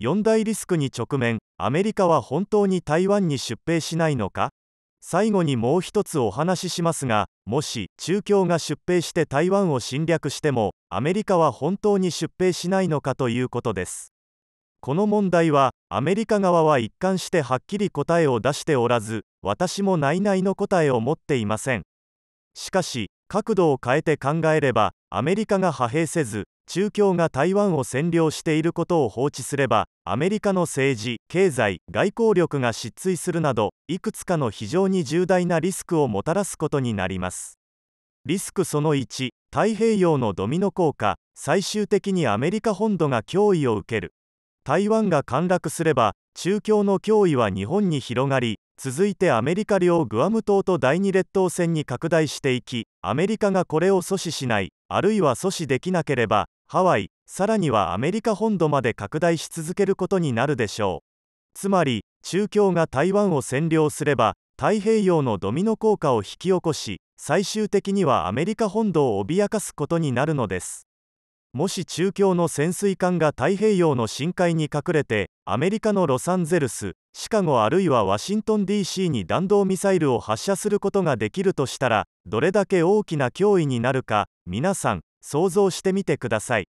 4大リスクに直面アメリカは本当に台湾に出兵しないのか最後にもう一つお話ししますがもし中共が出兵して台湾を侵略してもアメリカは本当に出兵しないのかということですこの問題はアメリカ側は一貫してはっきり答えを出しておらず私も内々の答えを持っていませんしかし角度を変えて考えればアメリカが派兵せず中共が台湾を占領していることを放置すればアメリカの政治経済外交力が失墜するなどいくつかの非常に重大なリスクをもたらすことになりますリスクその1太平洋のドミノ効果最終的にアメリカ本土が脅威を受ける台湾が陥落すれば中共の脅威は日本に広がり続いてアメリカ領グアム島と第二列島線に拡大していきアメリカがこれを阻止しないあるいは阻止できなければハワイさらにはアメリカ本土まで拡大し続けることになるでしょうつまり中共が台湾を占領すれば太平洋のドミノ効果を引き起こし最終的にはアメリカ本土を脅かすことになるのですもし中共の潜水艦が太平洋の深海に隠れてアメリカのロサンゼルスシカゴあるいはワシントン DC に弾道ミサイルを発射することができるとしたらどれだけ大きな脅威になるか皆さん想像してみてください